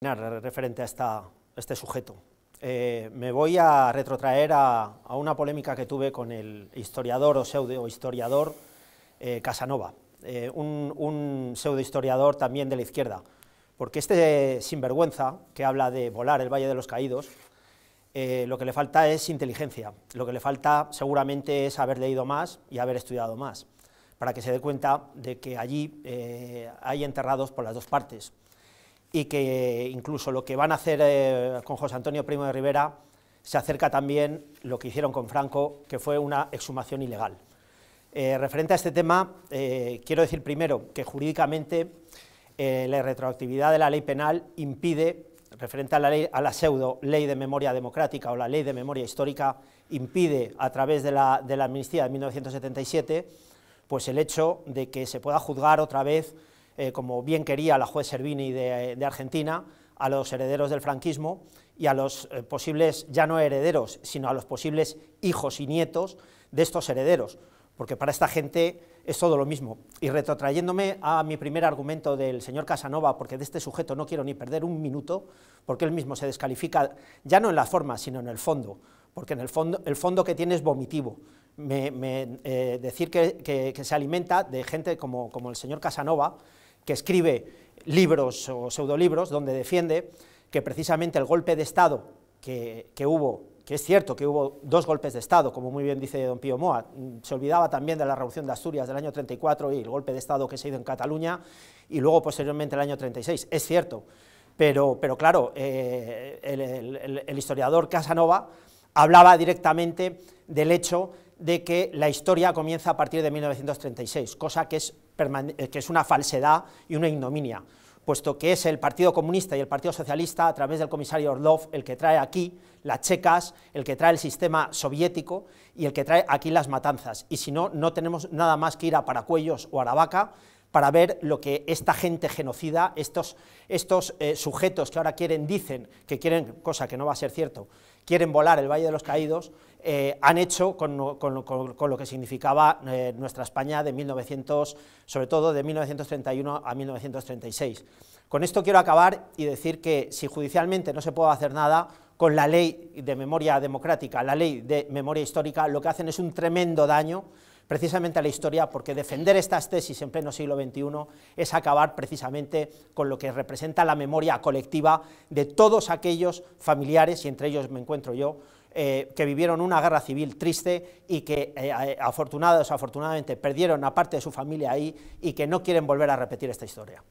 referente a, este sujeto. Eh, me voy a retrotraer a, una polémica que tuve con el historiador o pseudo historiador eh, Casanova, eh, un, un pseudo historiador también de la izquierda, porque este sinvergüenza que habla de volar el Valle de los Caídos, lo que le falta es inteligencia, lo que le falta seguramente es haber leído más y haber estudiado más, para que se dé cuenta de que allí hay enterrados por las dos partes y que incluso lo que van a hacer eh, con José Antonio Primo de Rivera se acerca también lo que hicieron con Franco, que fue una exhumación ilegal. Eh, referente a este tema, eh, quiero decir primero que jurídicamente la retroactividad de la ley penal impide, referente a la, ley, a la pseudo ley de memoria democrática o la ley de memoria histórica, impide a través de la, de la amnistía de 1977 pues el hecho de que se pueda juzgar otra vez eh, como bien quería la juez Servini de, de, Argentina, a los herederos del franquismo y a los eh, posibles, ya no herederos, sino a los posibles hijos y nietos de estos herederos, porque para esta gente es todo lo mismo. Y retrotrayéndome a mi primer argumento del señor Casanova, porque de este sujeto no quiero ni perder un minuto, porque él mismo se descalifica, ya no en la forma, sino en el fondo, porque en el fondo, el fondo que tiene es vomitivo. Me, eh, decir que, que, que, se alimenta de gente como, como el señor Casanova, que escribe libros o pseudolibros donde defiende que precisamente el golpe de Estado que, hubo que es cierto que hubo dos golpes de Estado, como muy bien dice don Pío Moa, se olvidaba también de la Revolución de Asturias del año 34 y el golpe de Estado que se hizo en Cataluña, y luego posteriormente el año 36, es cierto, pero, pero claro, eh, el, el, historiador Casanova hablaba directamente del hecho de que la historia comienza a partir de 1936, cosa que es eh, que es una falsedad y una ignominia, puesto que es el Partido Comunista y el Partido Socialista, a través del comisario Orlov, el que trae aquí las checas, el que trae el sistema soviético y el que trae aquí las matanzas. Y si no, no tenemos nada más que ir a Paracuellos o Aravaca para ver lo que esta gente genocida, estos, estos eh, sujetos que ahora quieren, dicen, que quieren, cosa que no va a ser cierto, quieren volar el Valle de los Caídos, eh, han hecho con, lo que significaba eh, nuestra España de 1900, sobre todo de 1931 a 1936. Con esto quiero acabar y decir que si judicialmente no se puede hacer nada, con la ley de memoria democrática, la ley de memoria histórica, lo que hacen es un tremendo daño precisamente a la historia porque defender estas tesis en pleno siglo XXI es acabar precisamente con lo que representa la memoria colectiva de todos aquellos familiares, y entre ellos me encuentro yo, eh, que vivieron una guerra civil triste y que eh, eh, afortunados, afortunadamente perdieron a parte de su familia ahí y que no quieren volver a repetir esta historia.